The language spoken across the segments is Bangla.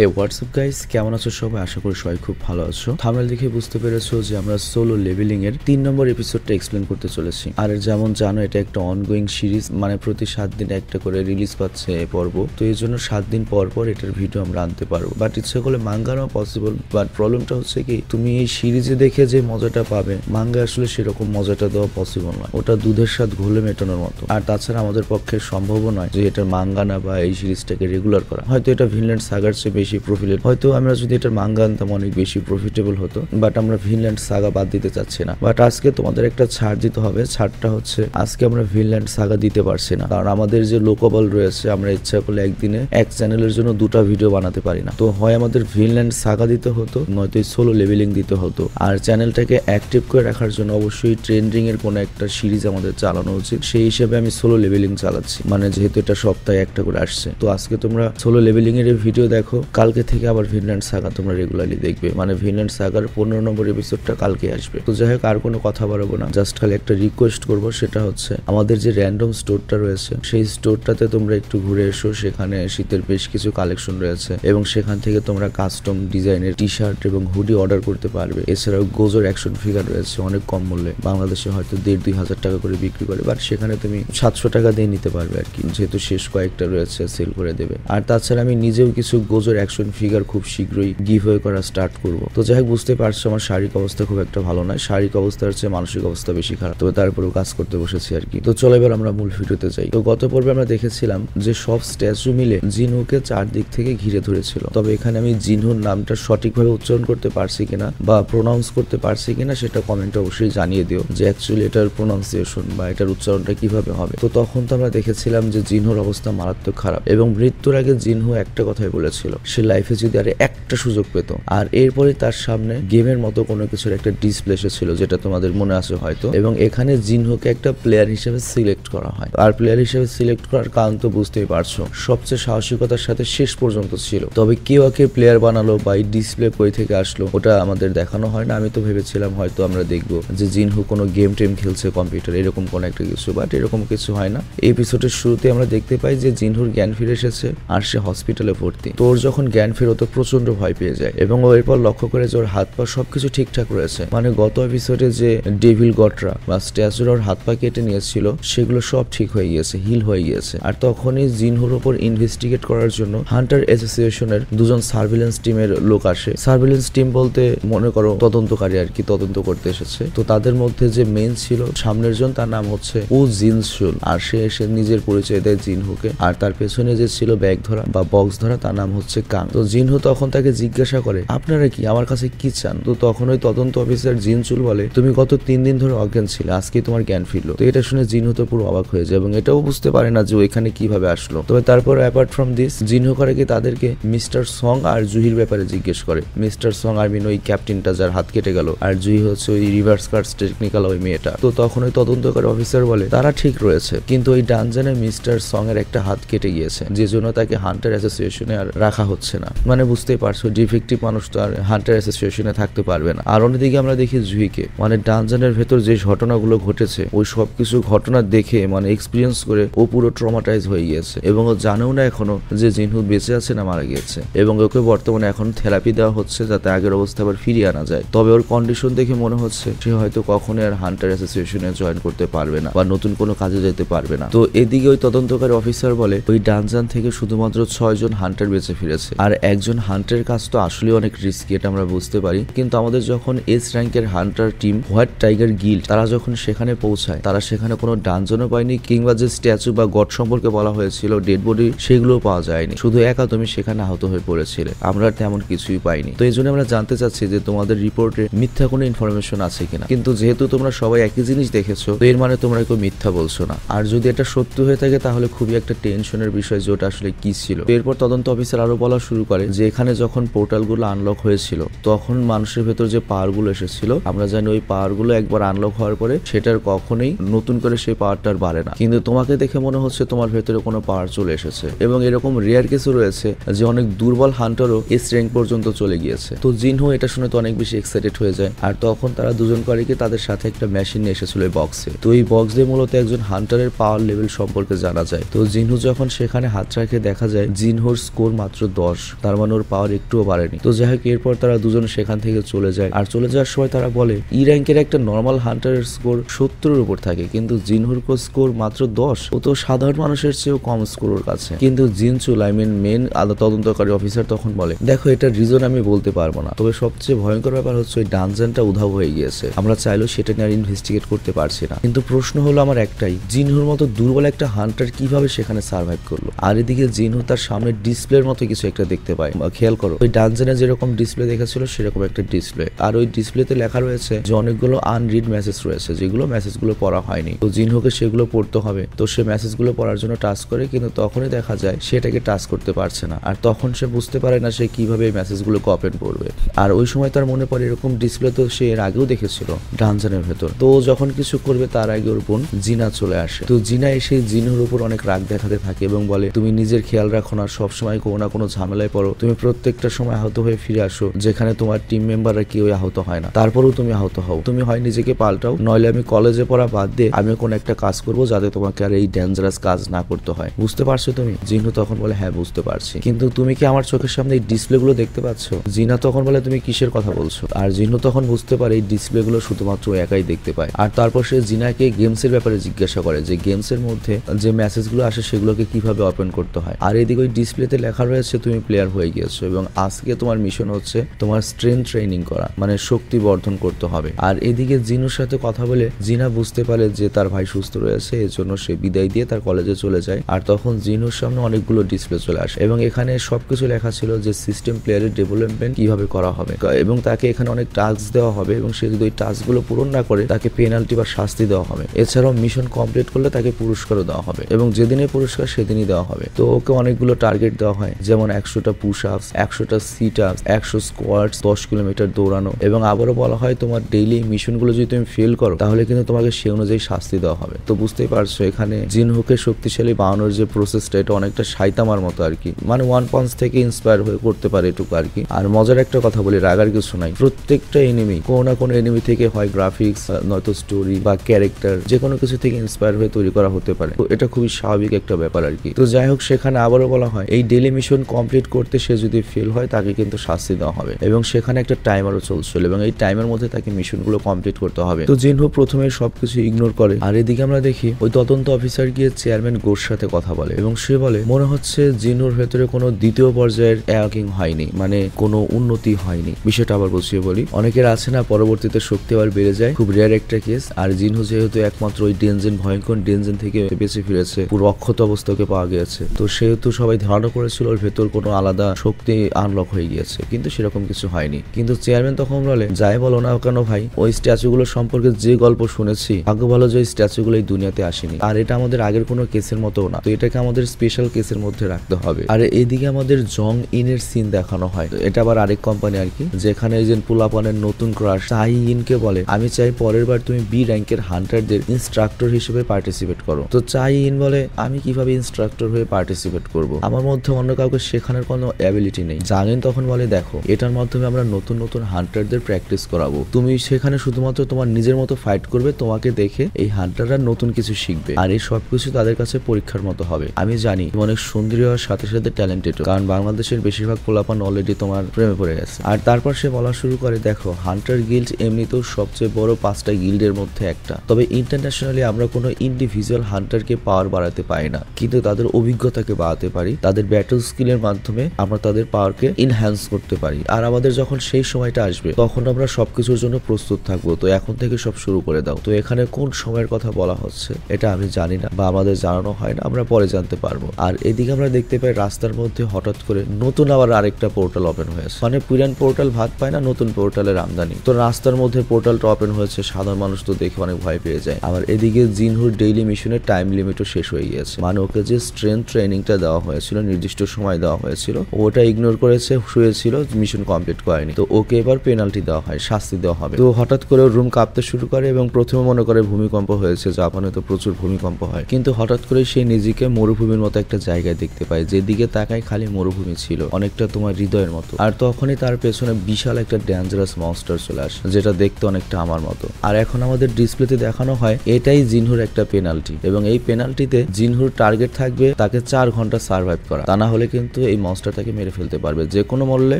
হে হোয়াটসঅ্যাপ গাইস কেমন আছো সবাই আশা করি সবাই খুব ভালো আছো থামেল দেখে বুঝতে পেরেছো যে আমরা সোলো লেভেলিং এর তিন নম্বর এপিসোডটা এক্সপ্লেন করতে চলেছি আর যেমন জানো এটা একটা অনগোয়িং সিরিজ মানে প্রতি সাত দিন একটা করে রিলিজ পাচ্ছে এ পর্ব তো এই জন্য সাত দিন পর পর এটার ভিডিও আমরা আনতে পারবো বাট ইচ্ছা করলে মাঙ্গা নেওয়া পসিবল বাট প্রবলেমটা হচ্ছে কি তুমি এই সিরিজে দেখে যে মজাটা পাবে মাঙ্গা আসলে সেরকম মজাটা দেওয়া পসিবল নয় ওটা দুধের স্বাদ ঘোলে মেটানোর মতো আর তাছাড়া আমাদের পক্ষে সম্ভব নয় যে এটা মাঙ্গা না বা এই সিরিজটাকে রেগুলার করা হয়তো এটা ভিনল্যান্ড সাগার চেয়ে বেশি প্রফিটেবল হয়তো আমরা যদি এটার মাঙ্গা আনতাম অনেক বেশি প্রফিটেবল হতো বাট আমরা ভিনল্যান্ড সাগা বাদ দিতে চাচ্ছি না বাট আজকে তোমাদের একটা ছাড় দিতে হবে ছাড়টা হচ্ছে আজকে আমরা ভিনল্যান্ড সাগা দিতে পারছি না কারণ আমাদের যে লোকবল রয়েছে আমরা ইচ্ছা করলে একদিনে এক চ্যানেলের জন্য দুটা ভিডিও বানাতে পারি না তো হয় আমাদের ভিনল্যান্ড সাগা দিতে হতো নয়তো সোলো লেভেলিং দিতে হতো আর চ্যানেলটাকে অ্যাক্টিভ করে রাখার জন্য অবশ্যই ট্রেন্ডিং এর কোনো একটা সিরিজ আমাদের চালানো উচিত সেই হিসেবে আমি সোলো লেভেলিং চালাচ্ছি মানে যেহেতু এটা সপ্তাহে একটা করে আসছে তো আজকে তোমরা সোলো লেভেলিং এর ভিডিও দেখো কালকে থেকে আবার ভিনল্যান্ড সাগা তোমরা রেগুলারলি দেখবে মানে ভিনল্যান্ড সাগার পনেরো নম্বর এপিসোডটা কালকে আসবে তো যাই হোক আর কোনো কথা বাড়াবো না জাস্ট খালি একটা রিকোয়েস্ট করবো সেটা হচ্ছে আমাদের যে র্যান্ডম স্টোরটা রয়েছে সেই স্টোরটাতে তোমরা একটু ঘুরে এসো সেখানে শীতের বেশ কিছু কালেকশন রয়েছে এবং সেখান থেকে তোমরা কাস্টম ডিজাইনের টি শার্ট এবং হুডি অর্ডার করতে পারবে এছাড়াও গোজোর অ্যাকশন ফিগার রয়েছে অনেক কম মূল্যে বাংলাদেশে হয়তো দেড় দুই হাজার টাকা করে বিক্রি করে বাট সেখানে তুমি সাতশো টাকা দিয়ে নিতে পারবে আর কি যেহেতু শেষ কয়েকটা রয়েছে সেল করে দেবে আর তাছাড়া আমি নিজেও কিছু গোজোর অ্যাকশন ফিগার খুব শীঘ্রই গিভ হয়ে করা স্টার্ট করব তো যাই হোক বুঝতে পারছো আমার শারীরিক অবস্থা খুব একটা ভালো নয় শারীরিক অবস্থা হচ্ছে মানসিক অবস্থা বেশি খারাপ তবে তারপরেও কাজ করতে বসেছি আর কি তো চলো এবার আমরা মূল ভিডিওতে যাই তো গত পর্বে আমরা দেখেছিলাম যে সব স্ট্যাচু মিলে জিনহুকে চারদিক থেকে ঘিরে ধরেছিল তবে এখানে আমি জিনহুর নামটা সঠিকভাবে উচ্চারণ করতে পারছি কিনা বা প্রোনাউন্স করতে পারছি কিনা সেটা কমেন্টে অবশ্যই জানিয়ে দিও যে অ্যাকচুয়ালি এটার প্রোনাউন্সিয়েশন বা এটার উচ্চারণটা কিভাবে হবে তো তখন তো আমরা দেখেছিলাম যে জিনহুর অবস্থা মারাত্মক খারাপ এবং মৃত্যুর আগে জিনহু একটা কথাই বলেছিল সে লাইফে যদি আর একটা সুযোগ পেত আর এরপরে তার সামনে গেমের মতো কোনো কিছুর একটা ডিসপ্লে ছিল যেটা তোমাদের মনে আছে হয়তো এবং এখানে জিনহোকে একটা প্লেয়ার হিসেবে সিলেক্ট করা হয় আর প্লেয়ার হিসেবে সিলেক্ট করার কারণ তো বুঝতেই পারছো সবচেয়ে সাহসিকতার সাথে শেষ পর্যন্ত ছিল তবে কেউ আকে প্লেয়ার বানালো বা এই ডিসপ্লে কই থেকে আসলো ওটা আমাদের দেখানো হয় না আমি তো ভেবেছিলাম হয়তো আমরা দেখব যে জিনহো কোনো গেম টেম খেলছে কম্পিউটার এরকম কোনো একটা কিছু বাট এরকম কিছু হয় না এপিসোডের শুরুতে আমরা দেখতে পাই যে জিনহুর জ্ঞান ফিরে এসেছে আর সে হসপিটালে ভর্তি তোর যখন জ্ঞান ফেরত প্রচন্ড ভয় পেয়ে যায় এবং ও এরপর লক্ষ্য করে যে ওর হাত পা সবকিছু ঠিকঠাক রয়েছে মানে গত এপিসোডে যে ডেভিল গটরা বা স্ট্যাচুর ওর হাত পা কেটে নিয়েছিল সেগুলো সব ঠিক হয়ে গিয়েছে হিল হয়ে গিয়েছে আর তখনই জিনহুর ওপর ইনভেস্টিগেট করার জন্য হান্টার অ্যাসোসিয়েশনের দুজন সার্ভিলেন্স টিমের লোক আসে সার্ভিলেন্স টিম বলতে মনে করো তদন্তকারী আর কি তদন্ত করতে এসেছে তো তাদের মধ্যে যে মেন ছিল সামনের জন তার নাম হচ্ছে ও জিনসুল আর সে এসে নিজের পরিচয় দেয় জিনহুকে আর তার পেছনে যে ছিল ব্যাগ ধরা বা বক্স ধরা তার নাম হচ্ছে কাং তো জিনহু তখন তাকে জিজ্ঞাসা করে আপনারা কি আমার কাছে কি চান তো তখন ওই তদন্ত অফিসার জিনচুল বলে তুমি গত তিন দিন ধরে অজ্ঞান ছিল আজকে তোমার জ্ঞান ফিরলো তো এটা শুনে জিনহু তো পুরো অবাক হয়ে যায় এবং এটাও বুঝতে পারে না যে ওইখানে কিভাবে আসলো তবে তারপর অ্যাপার্ট ফ্রম দিস জিনহু করে কি তাদেরকে মিস্টার সং আর জুহির ব্যাপারে জিজ্ঞেস করে মিস্টার সং আর মিন ওই ক্যাপ্টেনটা যার হাত কেটে গেল আর জুহি হচ্ছে ওই রিভার্স কার্স টেকনিক্যাল ওই মেয়েটা তো তখন ওই তদন্তকারী অফিসার বলে তারা ঠিক রয়েছে কিন্তু ওই ডানজানে মিস্টার সং এর একটা হাত কেটে গিয়েছে যে জন্য তাকে হান্টার অ্যাসোসিয়েশনে আর রাখা হচ্ছে হচ্ছে না মানে বুঝতেই পারছো ডিফেক্টিভ মানুষ তো আর হান্টার অ্যাসোসিয়েশনে থাকতে পারবে না আর অন্যদিকে আমরা দেখি জুহিকে মানে ডানজানের ভেতর যে ঘটনাগুলো ঘটেছে ওই সব কিছু ঘটনা দেখে মানে এক্সপিরিয়েন্স করে ও পুরো ট্রমাটাইজ হয়ে গিয়েছে এবং ও জানেও না এখনো যে জিনহু বেঁচে আছে না মারা গিয়েছে এবং ওকে বর্তমানে এখন থেরাপি দেওয়া হচ্ছে যাতে আগের অবস্থা আবার ফিরিয়ে আনা যায় তবে ওর কন্ডিশন দেখে মনে হচ্ছে সে হয়তো কখনো আর হান্টার অ্যাসোসিয়েশনে জয়েন করতে পারবে না বা নতুন কোনো কাজে যেতে পারবে না তো এদিকে ওই তদন্তকারী অফিসার বলে ওই ডানজান থেকে শুধুমাত্র ছয়জন হান্টার বেঁচে ফিরেছে আছে আর একজন হান্টের কাজ তো আসলে অনেক রিস্কি এটা আমরা বুঝতে পারি কিন্তু আমাদের যখন এস র্যাঙ্কের hunter team white tiger guild তারা যখন সেখানে পৌঁছায় তারা সেখানে কোনো ডানজনও পায়নি কিংবা যে স্ট্যাচু বা গড সম্পর্কে বলা হয়েছিল ডেড বডি সেগুলো পাওয়া যায়নি শুধু একা তুমি সেখানে আহত হয়ে পড়েছিলে আমরা তেমন কিছুই পাইনি তো এই জন্য আমরা জানতে চাচ্ছি যে তোমাদের রিপোর্টে মিথ্যা কোনো ইনফরমেশন আছে কিনা কিন্তু যেহেতু তোমরা সবাই একই জিনিস দেখেছো তো এর মানে তোমরা কেউ মিথ্যা বলছো না আর যদি এটা সত্য হয়ে থাকে তাহলে খুবই একটা টেনশনের বিষয় যে ওটা আসলে কি ছিল এরপর তদন্ত অফিসার আরো বলা বলা শুরু করে যে এখানে যখন পোর্টালগুলো আনলক হয়েছিল তখন মানুষের ভেতর যে পাওয়ারগুলো এসেছিল আমরা জানি ওই পাওয়ারগুলো একবার আনলক হওয়ার পরে সেটার কখনোই নতুন করে সেই পাওয়ারটা বাড়ে না কিন্তু তোমাকে দেখে মনে হচ্ছে তোমার ভেতরে কোনো পাওয়ার চলে এসেছে এবং এরকম রেয়ার কেসও রয়েছে যে অনেক দুর্বল হান্টারও এস র্যাঙ্ক পর্যন্ত চলে গিয়েছে তো জিনহো এটা শুনে তো অনেক বেশি এক্সাইটেড হয়ে যায় আর তখন তারা দুজন করে কি তাদের সাথে একটা মেশিন নিয়ে এসেছিল এই বক্সে তো এই বক্স দিয়ে মূলত একজন হান্টারের পাওয়ার লেভেল সম্পর্কে জানা যায় তো জিনহু যখন সেখানে হাত রাখে দেখা যায় জিনহোর স্কোর মাত্র দশ বস তার মানে ওর পাওয়ার একটুও বাড়েনি তো যাই হোক এরপর তারা দুজন সেখান থেকে চলে যায় আর চলে যাওয়ার সময় তারা বলে ই e র্যাঙ্কের একটা নর্মাল হান্টারের স্কোর সত্তরের উপর থাকে কিন্তু জিনহুরকো স্কোর মাত্র দশ ও তো সাধারণ মানুষের চেয়েও কম স্কোর ওর কাছে কিন্তু জিনচুল আই মিন মেন আলাদা তদন্তকারী অফিসার তখন বলে দেখো এটার রিজন আমি বলতে পারবো না তবে সবচেয়ে ভয়ঙ্কর ব্যাপার হচ্ছে ওই ডানজেনটা উধাও হয়ে গিয়েছে আমরা চাইলেও সেটা নিয়ে আর ইনভেস্টিগেট করতে পারছি না কিন্তু প্রশ্ন হলো আমার একটাই জিনহুর মতো দুর্বল একটা হান্টার কিভাবে সেখানে সার্ভাইভ করলো আর এদিকে জিনহু তার সামনে ডিসপ্লের মতো কিছু একটা দেখতে পাই খেয়াল করো ওই ডানজেনে যেরকম ডিসপ্লে দেখেছিল সেরকম একটা ডিসপ্লে আর ওই ডিসপ্লেতে লেখা রয়েছে যে অনেকগুলো আনরিড মেসেজ রয়েছে যেগুলো মেসেজগুলো পড়া হয়নি তো জিন হোকে সেগুলো পড়তে হবে তো সে মেসেজগুলো পড়ার জন্য টাচ করে কিন্তু তখনই দেখা যায় সেটাকে টাচ করতে পারছে না আর তখন সে বুঝতে পারে না সে কিভাবে এই মেসেজগুলো কপেন করবে আর ওই সময় তার মনে পড়ে এরকম ডিসপ্লে তো সে এর আগেও দেখেছিল ডানজানের ভেতর তো যখন কিছু করবে তার আগে ওর বোন জিনা চলে আসে তো জিনা এসে জিনহোর উপর অনেক রাগ দেখাতে থাকে এবং বলে তুমি নিজের খেয়াল রাখো না সবসময় কোনো না কোনো ঝামেলা ঝামেলায় পড়ো তুমি প্রত্যেকটা সময় আহত হয়ে ফিরে আসো যেখানে তোমার টিম মেম্বাররা কেউ আহত হয় না তারপরেও তুমি আহত হও তুমি হয় নিজেকে পাল্টাও নইলে আমি কলেজে পড়া বাদ দিয়ে আমি কোন একটা কাজ করব যাতে তোমাকে আর এই ডেঞ্জারাস কাজ না করতে হয় বুঝতে পারছো তুমি জিনু তখন বলে হ্যাঁ বুঝতে পারছি কিন্তু তুমি কি আমার চোখের সামনে এই ডিসপ্লে গুলো দেখতে পাচ্ছো জিনা তখন বলে তুমি কিসের কথা বলছো আর জিনু তখন বুঝতে পারে এই ডিসপ্লে গুলো শুধুমাত্র একাই দেখতে পায় আর তারপর সে জিনাকে গেমস এর ব্যাপারে জিজ্ঞাসা করে যে গেমস এর মধ্যে যে মেসেজ গুলো আসে সেগুলোকে কিভাবে ওপেন করতে হয় আর এদিকে ওই ডিসপ্লেতে লেখা রয়েছে তুমি তুমি প্লেয়ার হয়ে গিয়েছো এবং আজকে তোমার মিশন হচ্ছে তোমার স্ট্রেংথ ট্রেনিং করা মানে শক্তি বর্ধন করতে হবে আর এদিকে জিনুর সাথে কথা বলে জিনা বুঝতে পারে যে তার ভাই সুস্থ রয়েছে এজন্য সে বিদায় দিয়ে তার কলেজে চলে যায় আর তখন জিনুর সামনে অনেকগুলো ডিসপ্লে চলে আসে এবং এখানে সবকিছু লেখা ছিল যে সিস্টেম প্লেয়ারের ডেভেলপমেন্ট কিভাবে করা হবে এবং তাকে এখানে অনেক টাস্ক দেওয়া হবে এবং সে যদি ওই টাস্কগুলো পূরণ না করে তাকে পেনাল্টি বা শাস্তি দেওয়া হবে এছাড়াও মিশন কমপ্লিট করলে তাকে পুরস্কারও দেওয়া হবে এবং যেদিনে পুরস্কার সেদিনই দেওয়া হবে তো ওকে অনেকগুলো টার্গেট দেওয়া হয় যেমন একশোটা পুশ আপস একশোটা সিট আপস একশো স্কোয়াটস দশ কিলোমিটার দৌড়ানো এবং আবারও বলা হয় তোমার ডেইলি মিশনগুলো যদি তুমি ফেল করো তাহলে কিন্তু তোমাকে সে অনুযায়ী শাস্তি দেওয়া হবে তো বুঝতেই পারছো এখানে জিন হোকে শক্তিশালী বানানোর যে প্রসেসটা এটা অনেকটা সাইতামার মতো আর কি মানে ওয়ান পঞ্চ থেকে ইন্সপায়ার হয়ে করতে পারে এটুকু আর কি আর মজার একটা কথা বলি রাগার কিছু নাই প্রত্যেকটা এনিমি কোনো না কোনো এনিমি থেকে হয় গ্রাফিক্স নয়তো স্টোরি বা ক্যারেক্টার যে কোনো কিছু থেকে ইন্সপায়ার হয়ে তৈরি করা হতে পারে তো এটা খুবই স্বাভাবিক একটা ব্যাপার আর কি তো যাই হোক সেখানে আবারও বলা হয় এই ডেলি মিশন কম কমপ্লিট করতে সে যদি ফেল হয় তাকে কিন্তু শাস্তি দেওয়া হবে এবং সেখানে একটা টাইমারও চলছিল এবং এই টাইমের মধ্যে তাকে মিশনগুলো কমপ্লিট করতে হবে তো জিনহু প্রথমে সবকিছু ইগনোর করে আর এদিকে আমরা দেখি ওই তদন্ত অফিসার গিয়ে চেয়ারম্যান গোর সাথে কথা বলে এবং সে বলে মনে হচ্ছে জিনহুর ভেতরে কোনো দ্বিতীয় পর্যায়ের অ্যাকিং হয়নি মানে কোনো উন্নতি হয়নি বিষয়টা আবার বুঝিয়ে বলি অনেকের আছে না পরবর্তীতে শক্তি আবার বেড়ে যায় খুব রেয়ার একটা কেস আর জিনহু যেহেতু একমাত্র ওই ডেনজেন ভয়ঙ্কর ডেনজেন থেকে বেঁচে ফিরেছে পুরো অক্ষত অবস্থাকে পাওয়া গেছে তো সেহেতু সবাই ধারণা করেছিল ওর ভেতর কোনো আলাদা শক্তি আনলক হয়ে গিয়েছে কিন্তু সেরকম কিছু হয়নি কিন্তু চেয়ারম্যান তখন বলে যাই বলো না কেন ভাই ওই স্ট্যাচুগুলো সম্পর্কে যে গল্প শুনেছি ভাগ্য ভালো যে ওই স্ট্যাচুগুলো এই দুনিয়াতে আসেনি আর এটা আমাদের আগের কোনো কেসের মতো না তো এটাকে আমাদের স্পেশাল কেসের মধ্যে রাখতে হবে আর এদিকে আমাদের জং ইনের সিন দেখানো হয় এটা আবার আরেক কোম্পানি আর কি যেখানে এজেন্ট পুলাপনের নতুন ক্রাশ তাই কে বলে আমি চাই পরের বার তুমি বি র্যাঙ্কের হান্টারদের ইনস্ট্রাক্টর হিসেবে পার্টিসিপেট করো তো চাই ইন বলে আমি কিভাবে ইনস্ট্রাক্টর হয়ে পার্টিসিপেট করব আমার মধ্যে অন্য কাউকে শেখ শেখানোর কোনো অ্যাবিলিটি নেই জানেন তখন বলে দেখো এটার মাধ্যমে আমরা নতুন নতুন হান্টারদের প্র্যাকটিস করাবো তুমি সেখানে শুধুমাত্র তোমার নিজের মতো ফাইট করবে তোমাকে দেখে এই হান্টাররা নতুন কিছু শিখবে আর এই সবকিছু তাদের কাছে পরীক্ষার মতো হবে আমি জানি তুমি অনেক সুন্দরী হওয়ার সাথে সাথে ট্যালেন্টেড কারণ বাংলাদেশের বেশিরভাগ পোলাপান অলরেডি তোমার প্রেমে পড়ে গেছে আর তারপর সে বলা শুরু করে দেখো হান্টার গিল্ড এমনিতেও সবচেয়ে বড় পাঁচটা গিল্ডের মধ্যে একটা তবে ইন্টারন্যাশনালি আমরা কোনো ইন্ডিভিজুয়াল হান্টারকে পাওয়ার বাড়াতে পারি না কিন্তু তাদের অভিজ্ঞতাকে বাড়াতে পারি তাদের ব্যাটল স্কিলের মাধ্যমে মাধ্যমে আমরা তাদের পাওয়ারকে এনহ্যান্স করতে পারি আর আমাদের যখন সেই সময়টা আসবে তখন আমরা সবকিছুর জন্য প্রস্তুত থাকবো তো এখন থেকে সব শুরু করে দাও তো এখানে কোন সময়ের কথা বলা হচ্ছে এটা আমি জানি না বা আমাদের জানানো হয় না আমরা পরে জানতে পারবো আর এদিকে আমরা দেখতে পাই রাস্তার মধ্যে হঠাৎ করে নতুন আবার আরেকটা পোর্টাল ওপেন হয়েছে মানে পুরান পোর্টাল ভাত পায় না নতুন পোর্টালের আমদানি তো রাস্তার মধ্যে পোর্টালটা ওপেন হয়েছে সাধারণ মানুষ তো দেখে অনেক ভয় পেয়ে যায় আবার এদিকে জিনহুর ডেইলি মিশনের টাইম লিমিটও শেষ হয়ে গিয়েছে মানে ওকে যে স্ট্রেন ট্রেনিংটা দেওয়া হয়েছিল নির্দিষ্ট সময় দেওয়া হয়েছিল ওটা ইগনোর করেছে শুয়েছিল মিশন কমপ্লিট করেনি তো ওকে এবার পেনাল্টি দেওয়া হয় শাস্তি দেওয়া হবে তো হঠাৎ করে রুম কাঁপতে শুরু করে এবং প্রথমে মনে করে ভূমিকম্প হয়েছে জাপানে তো প্রচুর ভূমিকম্প হয় কিন্তু হঠাৎ করে সে নিজেকে মরুভূমির মতো একটা জায়গায় দেখতে পায় যেদিকে তাকায় খালি মরুভূমি ছিল অনেকটা তোমার হৃদয়ের মতো আর তখনই তার পেছনে বিশাল একটা ডেঞ্জারাস মনস্টার চলে আসে যেটা দেখতে অনেকটা আমার মতো আর এখন আমাদের ডিসপ্লেতে দেখানো হয় এটাই জিনহুর একটা পেনাল্টি এবং এই পেনাল্টিতে জিনহুর টার্গেট থাকবে তাকে চার ঘন্টা সার্ভাইভ করা তা না হলে কিন্তু এই এই মনস্টারটাকে মেরে ফেলতে পারবে যে কোনো মূল্যে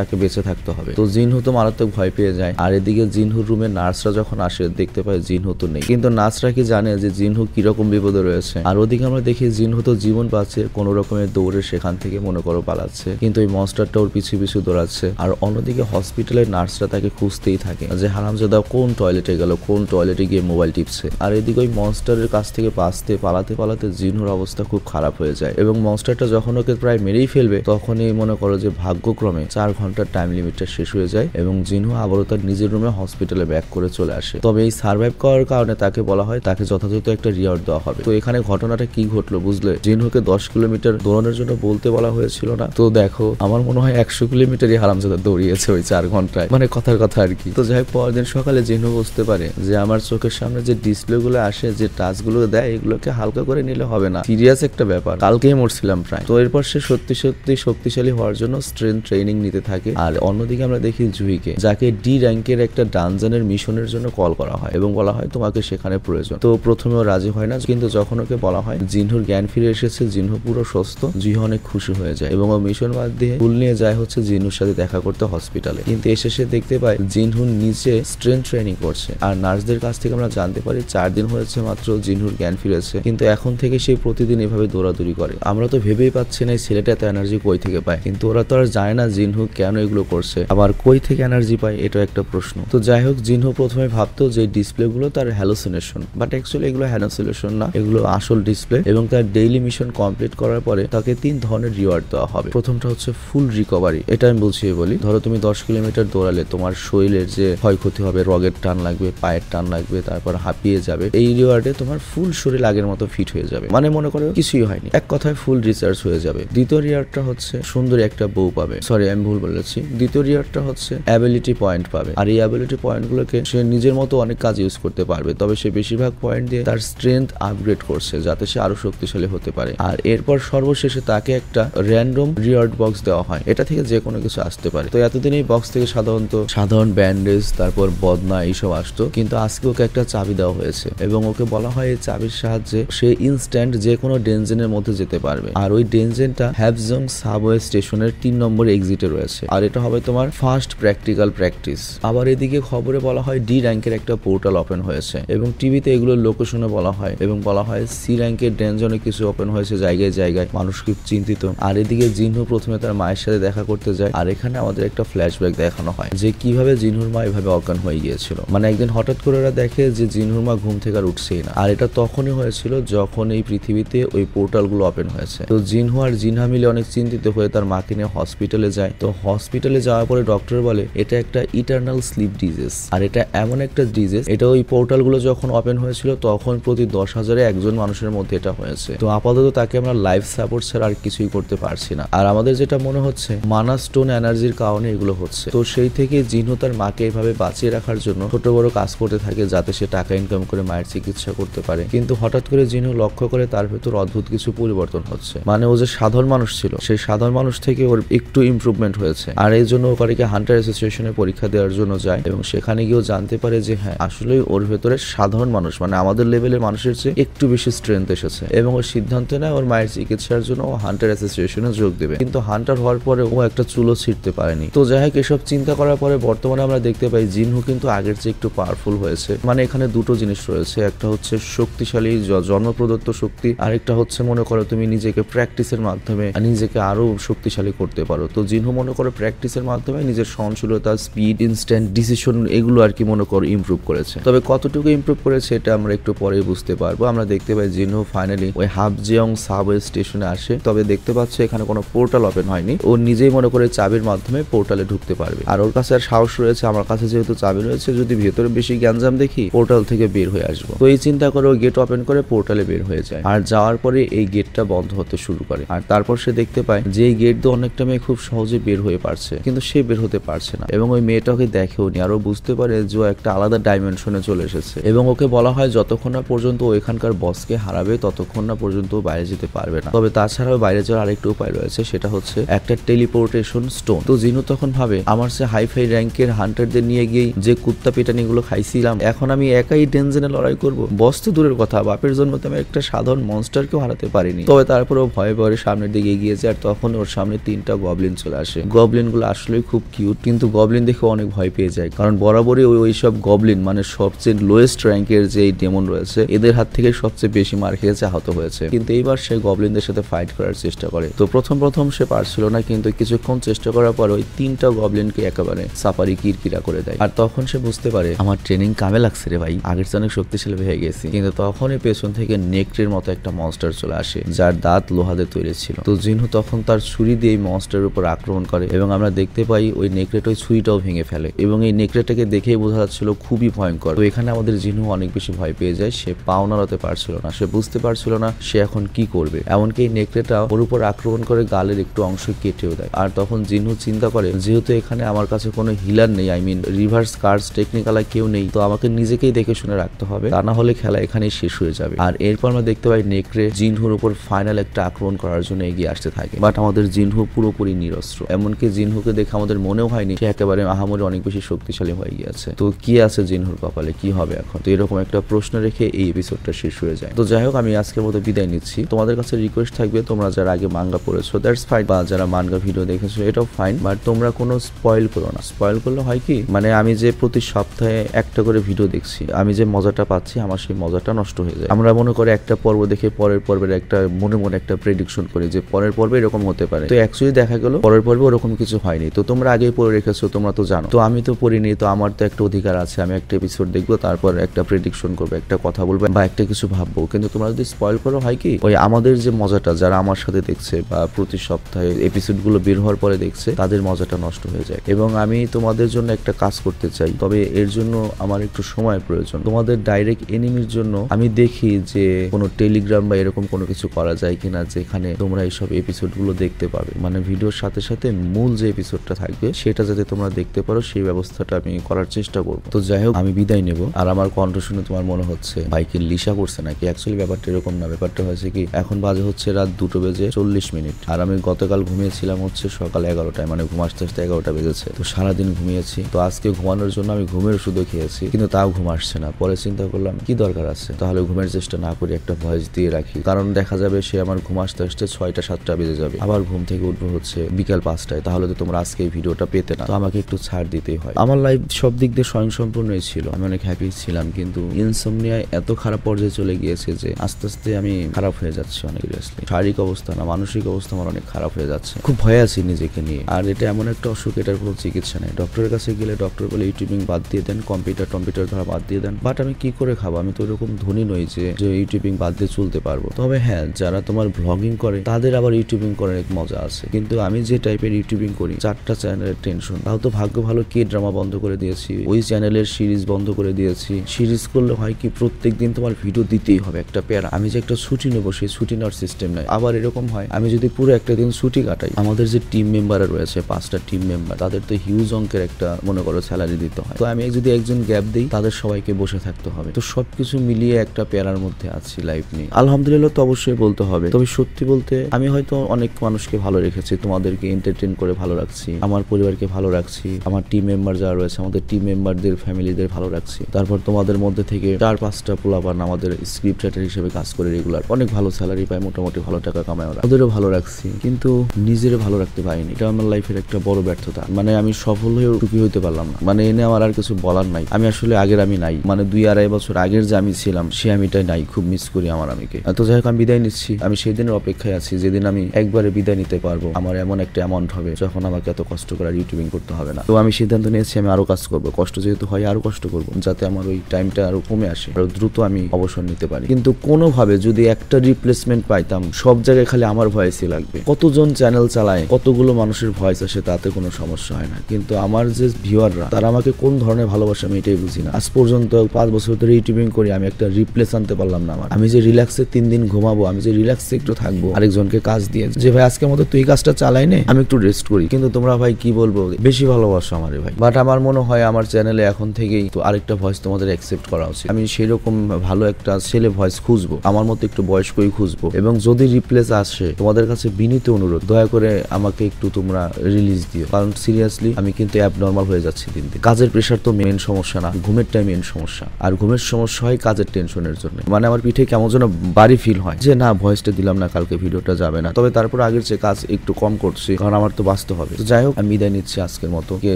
তাকে বেঁচে থাকতে হবে তো জিনহু তো মারাত্মক ভয় পেয়ে যায় আর এদিকে জিনহুর রুমে নার্সরা যখন আসে দেখতে পায় জিনহু তো নেই কিন্তু নার্সরা কি জানে যে জিনহু কিরকম বিপদে রয়েছে আর ওদিকে আমরা দেখি জিনহু তো জীবন বাঁচে কোন রকমের দৌড়ে সেখান থেকে মনে করো পালাচ্ছে কিন্তু এই মনস্টারটা ওর পিছু পিছু দৌড়াচ্ছে আর অন্যদিকে হসপিটালের নার্সরা তাকে খুঁজতেই থাকে যে হারামজাদা কোন টয়লেটে গেল কোন টয়লেটে গিয়ে মোবাইল টিপছে আর এদিকে ওই মনস্টারের কাছ থেকে বাঁচতে পালাতে পালাতে জিনহুর অবস্থা খুব খারাপ হয়ে যায় এবং মনস্টারটা যখন ওকে প্রায় মেরেই ফেলবে তখন তখনই মনে করো যে ভাগ্যক্রমে চার ঘন্টার টাইম লিমিটটা শেষ হয়ে যায় এবং জিনহু আবারও তার নিজের রুমে হসপিটালে ব্যাক করে চলে আসে তবে এই সার্ভাইভ করার কারণে তাকে বলা হয় তাকে যথাযথ একটা রিওয়ার্ড দেওয়া হবে তো এখানে ঘটনাটা কি ঘটলো বুঝলে জিনহুকে দশ কিলোমিটার দৌড়ানোর জন্য বলতে বলা হয়েছিল না তো দেখো আমার মনে হয় একশো কিলোমিটারই হারামজাদা দৌড়িয়েছে ওই চার ঘন্টায় মানে কথার কথা আর কি তো যাই হোক পরের দিন সকালে জিনহু বুঝতে পারে যে আমার চোখের সামনে যে ডিসপ্লেগুলো আসে যে টাচগুলো দেয় এগুলোকে হালকা করে নিলে হবে না সিরিয়াস একটা ব্যাপার কালকেই মরছিলাম প্রায় তো এরপর সে সত্যি সত্যি শক্তিশালী হওয়ার জন্য স্ট্রেন্থ ট্রেনিং নিতে থাকে আর অন্যদিকে আমরা দেখি জুহিকে যাকে ডি র্যাঙ্কের একটা ডানজানের মিশনের জন্য কল করা হয় এবং বলা হয় তোমাকে সেখানে প্রয়োজন তো প্রথমেও রাজি হয় না কিন্তু যখন ওকে বলা হয় জিনহুর জ্ঞান ফিরে এসেছে জিনহু পুরো সুস্থ জুহি অনেক খুশি হয়ে যায় এবং ও মিশন বাদ দিয়ে ফুল নিয়ে যায় হচ্ছে জিনহুর সাথে দেখা করতে হসপিটালে কিন্তু এসে সে দেখতে পায় জিনহু নিচে স্ট্রেন ট্রেনিং করছে আর নার্সদের কাছ থেকে আমরা জানতে পারি চার দিন হয়েছে মাত্র জিনহুর জ্ঞান ফিরেছে কিন্তু এখন থেকে সে প্রতিদিন এভাবে দৌড়াদৌড়ি করে আমরা তো ভেবেই পাচ্ছি না এই ছেলেটা এত এনার্জি কই থেকে পায় কিন্তু ওরা তো আর জানে না জিনহু কেন এগুলো করছে আবার কই থেকে এনার্জি পায় এটা একটা প্রশ্ন তো যাই হোক জিনহু প্রথমে ভাবতো যে ডিসপ্লে গুলো তার হ্যালোসিনেশন বাট অ্যাকচুয়ালি এগুলো হ্যালোসিনেশন না এগুলো আসল ডিসপ্লে এবং তার ডেইলি মিশন কমপ্লিট করার পরে তাকে তিন ধরনের রিওয়ার্ড দেওয়া হবে প্রথমটা হচ্ছে ফুল রিকভারি এটা আমি বুঝিয়ে বলি ধরো তুমি দশ কিলোমিটার দৌড়ালে তোমার শরীরের যে ক্ষয়ক্ষতি হবে রগের টান লাগবে পায়ের টান লাগবে তারপর হাঁপিয়ে যাবে এই রিওয়ার্ডে তোমার ফুল শরীর আগের মতো ফিট হয়ে যাবে মানে মনে করো কিছুই হয়নি এক কথায় ফুল রিচার্জ হয়ে যাবে দ্বিতীয় রিওয়ার্ডটা হচ্ছে হচ্ছে সুন্দরী একটা বউ পাবে সরি আমি ভুল বলেছি দ্বিতীয় রিয়ারটা হচ্ছে অ্যাবিলিটি পয়েন্ট পাবে আর এই অ্যাবিলিটি পয়েন্টগুলোকে সে নিজের মতো অনেক কাজ ইউজ করতে পারবে তবে সে বেশিরভাগ পয়েন্ট দিয়ে তার স্ট্রেংথ আপগ্রেড করছে যাতে সে আরো শক্তিশালী হতে পারে আর এরপর সর্বশেষে তাকে একটা র্যান্ডম রিয়ার্ড বক্স দেওয়া হয় এটা থেকে যে কোনো কিছু আসতে পারে তো এতদিন এই বক্স থেকে সাধারণত সাধারণ ব্যান্ডেজ তারপর বদনা এইসব আসতো কিন্তু আজকে ওকে একটা চাবি দেওয়া হয়েছে এবং ওকে বলা হয় এই চাবির সাহায্যে সে ইনস্ট্যান্ট যে কোনো ডেনজেনের মধ্যে যেতে পারবে আর ওই ডেনজেনটা হ্যাভজং সাবওয়ে স্টেশনের তিন নম্বর এক্সিটে রয়েছে আর এটা হবে তোমার ফার্স্ট প্র্যাকটিক্যাল প্র্যাকটিস আবার এদিকে খবরে বলা হয় ডি র্যাঙ্কের একটা পোর্টাল ওপেন হয়েছে এবং টিভিতে এগুলোর লোকেশনে বলা হয় এবং বলা হয় সি র্যাঙ্কের ড্যানজনে কিছু ওপেন হয়েছে জায়গায় জায়গায় মানুষ খুব চিন্তিত আর এদিকে জিহ্ন প্রথমে তার মায়ের সাথে দেখা করতে যায় আর এখানে আমাদের একটা ফ্ল্যাশব্যাক দেখানো হয় যে কিভাবে জিনহুর মা এভাবে অজ্ঞান হয়ে গিয়েছিল মানে একদিন হঠাৎ করে ওরা দেখে যে জিনহুর মা ঘুম থেকে আর উঠছেই না আর এটা তখনই হয়েছিল যখন এই পৃথিবীতে ওই পোর্টালগুলো ওপেন হয়েছে তো জিনহু আর জিনহা মিলে অনেক চিন্তিত আতঙ্কিত হয়ে তার মাকে নিয়ে হসপিটালে যায় তো হসপিটালে যাওয়ার পরে ডক্টর বলে এটা একটা ইটার্নাল স্লিপ ডিজিজ আর এটা এমন একটা ডিজিজ এটা ওই পোর্টাল গুলো যখন ওপেন হয়েছিল তখন প্রতি দশ হাজারে একজন মানুষের মধ্যে এটা হয়েছে তো আপাতত তাকে আমরা লাইফ সাপোর্ট ছাড়া আর কিছুই করতে পারছি না আর আমাদের যেটা মনে হচ্ছে মানা স্টোন এনার্জির কারণে এগুলো হচ্ছে তো সেই থেকে জিনু তার মাকে এভাবে বাঁচিয়ে রাখার জন্য ছোট বড় কাজ করতে থাকে যাতে সে টাকা ইনকাম করে মায়ের চিকিৎসা করতে পারে কিন্তু হঠাৎ করে জিনু লক্ষ্য করে তার ভেতর অদ্ভুত কিছু পরিবর্তন হচ্ছে মানে ও যে সাধারণ মানুষ ছিল সেই সাধারণ মানুষ থেকে ওর একটু ইম্প্রুভমেন্ট হয়েছে আর এই জন্য ওপারিকে হান্টার অ্যাসোসিয়েশনে পরীক্ষা দেওয়ার জন্য যায় এবং সেখানে গিয়েও জানতে পারে যে হ্যাঁ আসলে ওর ভেতরে সাধারণ মানুষ মানে আমাদের লেভেলের মানুষের চেয়ে একটু বেশি স্ট্রেংথ এসেছে এবং ওর সিদ্ধান্ত নেয় ওর মায়ের চিকিৎসার জন্য ও হান্টার অ্যাসোসিয়েশনে যোগ দেবে কিন্তু হান্টার হওয়ার পরে ও একটা চুলো ছিটতে পারেনি তো যাই হোক এসব চিন্তা করার পরে বর্তমানে আমরা দেখতে পাই জিনহু কিন্তু আগের চেয়ে একটু পাওয়ারফুল হয়েছে মানে এখানে দুটো জিনিস রয়েছে একটা হচ্ছে শক্তিশালী জন্মপ্রদত্ত শক্তি আরেকটা হচ্ছে মনে করো তুমি নিজেকে প্র্যাকটিসের মাধ্যমে নিজেকে আরও শক্তিশালী করতে পারো তো জিনহো মনে করো প্র্যাকটিসের মাধ্যমে নিজের সহনশীলতা স্পিড ইনস্ট্যান্ট ডিসিশন এগুলো আর কি মনে করো ইম্প্রুভ করেছে তবে কতটুকু ইম্প্রুভ করেছে এটা আমরা একটু পরে বুঝতে পারবো আমরা দেখতে পাই জিনহো ফাইনালি ওই হাফজিয়ং সাবওয়ে স্টেশনে আসে তবে দেখতে পাচ্ছে এখানে কোনো পোর্টাল ওপেন হয়নি ও নিজেই মনে করে চাবির মাধ্যমে পোর্টালে ঢুকতে পারবে আর ওর কাছে আর সাহস রয়েছে আমার কাছে যেহেতু চাবি রয়েছে যদি ভেতরে বেশি গ্যাঞ্জাম দেখি পোর্টাল থেকে বের হয়ে আসবো তো এই চিন্তা করে ও গেট ওপেন করে পোর্টালে বের হয়ে যায় আর যাওয়ার পরে এই গেটটা বন্ধ হতে শুরু করে আর তারপর সে দেখতে পায় যেই গেট দিয়ে অনেকটা মেয়ে খুব সহজে বের হয়ে পারছে কিন্তু সে বের হতে পারছে না এবং ওই মেয়েটাকে দেখেও নি আরো বুঝতে পারে যে ও একটা আলাদা ডাইমেনশনে চলে এসেছে এবং ওকে বলা হয় যতক্ষণ না পর্যন্ত ওইখানকার বসকে হারাবে ততক্ষণ না পর্যন্ত বাইরে যেতে পারবে না তবে তাছাড়াও বাইরে যাওয়ার আরেকটা উপায় রয়েছে সেটা হচ্ছে একটা টেলিপোর্টেশন স্টোন তো জিনু তখন ভাবে আমার সে ফাই র্যাঙ্কের হান্টারদের নিয়ে গিয়ে যে কুত্তা গুলো খাইছিলাম এখন আমি একাই ডেনজেনে লড়াই করব বস তো দূরের কথা বাপের জন্য তো আমি একটা সাধারণ মনস্টারকেও হারাতে পারিনি তবে তারপরেও ভয়ে ভয়ে সামনের দিকে এগিয়েছে আর তখন তখন ওর সামনে তিনটা গবলিন চলে আসে গবলিন গুলো আসলেই খুব কিউট কিন্তু গবলিন দেখে অনেক ভয় পেয়ে যায় কারণ বরাবরই ওই সব গবলিন মানে সবচেয়ে লোয়েস্ট র্যাঙ্কের যে ডেমন রয়েছে এদের হাত থেকে সবচেয়ে বেশি মার খেয়েছে আহত হয়েছে কিন্তু এইবার সে গবলিনদের সাথে ফাইট করার চেষ্টা করে তো প্রথম প্রথম সে পারছিল না কিন্তু কিছুক্ষণ চেষ্টা করার পর ওই তিনটা গবলিনকে একেবারে সাফারি কিরকিরা করে দেয় আর তখন সে বুঝতে পারে আমার ট্রেনিং কামে লাগছে রে ভাই আগের চেয়ে অনেক শক্তিশালী হয়ে গেছি কিন্তু তখনই পেছন থেকে নেকড়ের মতো একটা মনস্টার চলে আসে যার দাঁত লোহাতে তৈরি ছিল তো জিনহু তখন তখন তার ছুরি দিয়ে এই মনস্টারের উপর আক্রমণ করে এবং আমরা দেখতে পাই ওই নেকড়েটা ওই ছুরিটাও ভেঙে ফেলে এবং এই নেকড়েটাকে দেখেই বোঝা যাচ্ছিল খুবই ভয়ঙ্কর তো এখানে আমাদের জিনু অনেক বেশি ভয় পেয়ে যায় সে পাওনা নাড়াতে পারছিল না সে বুঝতে পারছিল না সে এখন কি করবে এমনকি এই নেকড়েটা ওর উপর আক্রমণ করে গালের একটু অংশ কেটেও দেয় আর তখন জিনু চিন্তা করে যেহেতু এখানে আমার কাছে কোনো হিলার নেই I mean reverse curse technically কেউ নেই তো আমাকে নিজেকেই দেখে শুনে রাখতে হবে তা না হলে খেলা এখানেই শেষ হয়ে যাবে আর এরপর আমরা দেখতে পাই নেকড়ে জিনহুর উপর ফাইনাল একটা আক্রমণ করার জন্য এগিয়ে আসতে থাকে বাট আমাদের জিনহু পুরোপুরি নিরস্ত্র এমনকি জিনহুকে দেখে আমাদের মনেও হয়নি সে একেবারে আহামরি অনেক বেশি শক্তিশালী হয়ে গিয়েছে তো কি আছে জিনহুর কপালে কি হবে এখন তো এরকম একটা প্রশ্ন রেখে এই এপিসোডটা শেষ হয়ে যায় তো যাই হোক আমি আজকের মতো বিদায় নিচ্ছি তোমাদের কাছে রিকোয়েস্ট থাকবে তোমরা যারা আগে মাঙ্গা পড়েছো দ্যাটস ফাইন বা যারা মাঙ্গা ভিডিও দেখেছো এটাও ফাইন বাট তোমরা কোনো স্পয়েল করো না স্পয়েল করলে হয় কি মানে আমি যে প্রতি সপ্তাহে একটা করে ভিডিও দেখছি আমি যে মজাটা পাচ্ছি আমার সেই মজাটা নষ্ট হয়ে যায় আমরা মনে করি একটা পর্ব দেখে পরের পর্বের একটা মনে মনে একটা প্রেডিকশন করি যে পরের পর্বে এরকম এরকম হতে পারে তো অ্যাকচুয়ালি দেখা গেল পরের পর্বে ওরকম কিছু হয়নি তো তোমরা আগেই পড়ে রেখেছো তোমরা তো জানো তো আমি তো পড়িনি তো আমার তো একটা অধিকার আছে আমি একটা এপিসোড দেখবো তারপর একটা প্রেডিকশন করবো একটা কথা বলবো বা একটা কিছু ভাববো কিন্তু তোমরা যদি স্পয়েল করো হয় কি ওই আমাদের যে মজাটা যারা আমার সাথে দেখছে বা প্রতি সপ্তাহে এপিসোডগুলো বের হওয়ার পরে দেখছে তাদের মজাটা নষ্ট হয়ে যায় এবং আমি তোমাদের জন্য একটা কাজ করতে চাই তবে এর জন্য আমার একটু সময় প্রয়োজন তোমাদের ডাইরেক্ট এনিমির জন্য আমি দেখি যে কোনো টেলিগ্রাম বা এরকম কোনো কিছু করা যায় কিনা যেখানে তোমরা এইসব এপিসোডগুলো ভিডিওগুলো দেখতে পাবে মানে ভিডিওর সাথে সাথে মূল যে এপিসোডটা থাকবে সেটা যাতে তোমরা দেখতে পারো সেই ব্যবস্থাটা আমি করার চেষ্টা করব তো যাই হোক আমি বিদায় নেব আর আমার কণ্ঠ শুনে তোমার মনে হচ্ছে বাইকের লিসা করছে নাকি অ্যাকচুয়ালি ব্যাপারটা এরকম না ব্যাপারটা হয়েছে কি এখন বাজে হচ্ছে রাত দুটো বেজে চল্লিশ মিনিট আর আমি গতকাল ঘুমিয়েছিলাম হচ্ছে সকাল এগারোটায় মানে ঘুম আসতে আসতে এগারোটা বেজেছে তো সারাদিন ঘুমিয়েছি তো আজকে ঘুমানোর জন্য আমি ঘুমের ওষুধও খেয়েছি কিন্তু তাও ঘুম আসছে না পরে চিন্তা করলাম কি দরকার আছে তাহলে ঘুমের চেষ্টা না করে একটা ভয়েস দিয়ে রাখি কারণ দেখা যাবে সে আমার ঘুম আসতে আসতে ছয়টা সাতটা বেজে যাবে আবার ঘুম থেকে উঠবো হচ্ছে বিকাল পাঁচটায় তাহলে তো তোমরা আজকে এই ভিডিওটা পেতে না তো আমাকে একটু ছাড় দিতেই হয় আমার লাইফ সব দিক দিয়ে স্বয়ংসম্পূর্ণই ছিল আমি অনেক হ্যাপি ছিলাম কিন্তু ইনসমনিয়ায় এত খারাপ পর্যায়ে চলে গিয়েছে যে আস্তে আস্তে আমি খারাপ হয়ে যাচ্ছি অনেক সিরিয়াসলি শারীরিক অবস্থা না মানসিক অবস্থা আমার অনেক খারাপ হয়ে যাচ্ছে খুব ভয় আছি নিজেকে নিয়ে আর এটা এমন একটা অসুখ এটার কোনো চিকিৎসা নেই ডক্টরের কাছে গেলে ডক্টর বলে ইউটিউবিং বাদ দিয়ে দেন কম্পিউটার টম্পিউটার ধরা বাদ দিয়ে দেন বাট আমি কি করে খাবো আমি তো এরকম ধনী নই যে ইউটিউবিং বাদ দিয়ে চলতে পারবো তবে হ্যাঁ যারা তোমার ভ্লগিং করে তাদের আবার ইউটিউবিং করে অনেক মজা আছে কিন্তু আমি যে টাইপের ইউটিউবিং করি চারটা চ্যানেলের টেনশন তাও তো ভাগ্য ভালো কে ড্রামা বন্ধ করে দিয়েছি ওই চ্যানেলের সিরিজ বন্ধ করে দিয়েছি সিরিজ করলে হয় কি প্রত্যেক দিন তোমার ভিডিও দিতেই হবে একটা প্যারা আমি যে একটা ছুটি নেবো সেই ছুটি নেওয়ার সিস্টেম নাই আবার এরকম হয় আমি যদি পুরো একটা দিন ছুটি কাটাই আমাদের যে টিম মেম্বার রয়েছে পাঁচটা টিম মেম্বার তাদের তো হিউজ অঙ্কের একটা মনে করো স্যালারি দিতে হয় তো আমি যদি একজন গ্যাপ দিই তাদের সবাইকে বসে থাকতে হবে তো সবকিছু মিলিয়ে একটা প্যারার মধ্যে আছি লাইফ নিয়ে আলহামদুলিল্লাহ তো অবশ্যই বলতে হবে তবে সত্যি বলতে আমি হয়তো অনেক মানুষকে ভালো রেখেছি তোমাদেরকে এন্টারটেন করে ভালো রাখছি আমার পরিবারকে ভালো রাখছি আমার টিম মেম্বার যারা রয়েছে আমাদের টিম মেম্বারদের ফ্যামিলিদের ভালো রাখছি তারপর তোমাদের মধ্যে থেকে চার পাঁচটা পোলাপান আমাদের স্ক্রিপ্ট রাইটার হিসেবে কাজ করে রেগুলার অনেক ভালো স্যালারি পায় মোটামুটি ভালো টাকা কামায় ওরা ওদেরও ভালো রাখছি কিন্তু নিজের ভালো রাখতে পারিনি এটা আমার লাইফের একটা বড় ব্যর্থতা মানে আমি সফল হয়ে টুকি হইতে পারলাম না মানে এনে আমার আর কিছু বলার নাই আমি আসলে আগের আমি নাই মানে দুই আড়াই বছর আগের যে আমি ছিলাম সে আমিটাই নাই খুব মিস করি আমার আমিকে তো যাই হোক আমি বিদায় নিচ্ছি আমি সেই দিনের অপেক্ষায় আছি যেদিন আমি একবার করে বিদায় নিতে পারবো আমার এমন একটা অ্যামাউন্ট হবে যখন আমাকে এত কষ্ট করে ইউটিউবিং করতে হবে না তো আমি সিদ্ধান্ত নিয়েছি আমি আরো কাজ করবো কষ্ট যেহেতু হয় আরো কষ্ট করবো যাতে আমার ওই টাইমটা আরো কমে আসে আরো দ্রুত আমি অবসর নিতে পারি কিন্তু কোনোভাবে যদি একটা রিপ্লেসমেন্ট পাইতাম সব জায়গায় খালি আমার ভয়েসই লাগবে কতজন চ্যানেল চালায় কতগুলো মানুষের ভয়েস আসে তাতে কোনো সমস্যা হয় না কিন্তু আমার যে ভিউয়াররা তারা আমাকে কোন ধরনের ভালোবাসা আমি এটাই বুঝি না আজ পর্যন্ত পাঁচ বছর ধরে ইউটিউবিং করি আমি একটা রিপ্লেস আনতে পারলাম না আমার আমি যে রিল্যাক্সে তিন দিন ঘুমাবো আমি যে রিল্যাক্সে একটু থাকবো আরেকজনকে কাজ দিয়ে যে যে ভাই আজকের মতো তুই কাজটা চালাই নে আমি একটু রেস্ট করি কিন্তু তোমরা ভাই কি বলবো বেশি ভালোবাসো আমার ভাই বাট আমার মনে হয় আমার চ্যানেলে এখন থেকেই তো আরেকটা ভয়েস তোমাদের অ্যাকসেপ্ট করা উচিত আমি রকম ভালো একটা ছেলে ভয়েস খুঁজবো আমার মতো একটু বয়স্কই খুঁজবো এবং যদি রিপ্লেস আসে তোমাদের কাছে বিনীত অনুরোধ দয়া করে আমাকে একটু তোমরা রিলিজ দিও কারণ সিরিয়াসলি আমি কিন্তু অ্যাপ নর্মাল হয়ে যাচ্ছি দিন দিন কাজের প্রেশার তো মেন সমস্যা না ঘুমের টাইম মেন সমস্যা আর ঘুমের সমস্যা হয় কাজের টেনশনের জন্য মানে আমার পিঠে কেমন যেন বাড়ি ফিল হয় যে না ভয়েসটা দিলাম না কালকে ভিডিওটা যাবে না তবে তারপর করে আগের চেয়ে কাজ একটু কম করছি কারণ আমার তো বাঁচতে হবে যাই হোক আমি বিদায় নিচ্ছি আজকের মতো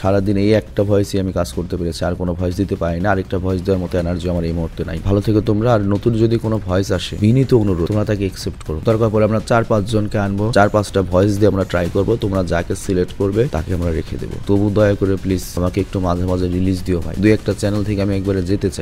সারাদিন এই একটা ভয়েসই আমি কাজ করতে পেরেছি আর কোনো ভয়েস দিতে পারি না আরেকটা ভয়েস দেওয়ার মতো এনার্জি আমার এই মুহূর্তে নাই ভালো থেকে তোমরা আর নতুন যদি কোনো ভয়েস আসে বিনীত অনুরোধ তোমরা তাকে একসেপ্ট করো দরকার পরে আমরা চার পাঁচ জনকে আনবো চার পাঁচটা ভয়েস দিয়ে আমরা ট্রাই করবো তোমরা যাকে সিলেক্ট করবে তাকে আমরা রেখে দেবো তবু দয়া করে প্লিজ আমাকে একটু মাঝে মাঝে রিলিজ দিও ভাই দুই একটা চ্যানেল থেকে আমি একবারে যেতে চাই